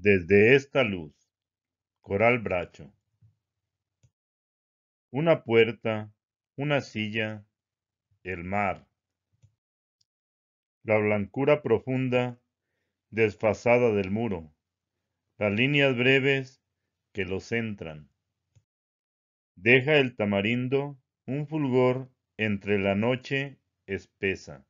desde esta luz. Coral Bracho. Una puerta, una silla, el mar. La blancura profunda, desfasada del muro. Las líneas breves que los centran. Deja el tamarindo un fulgor entre la noche espesa.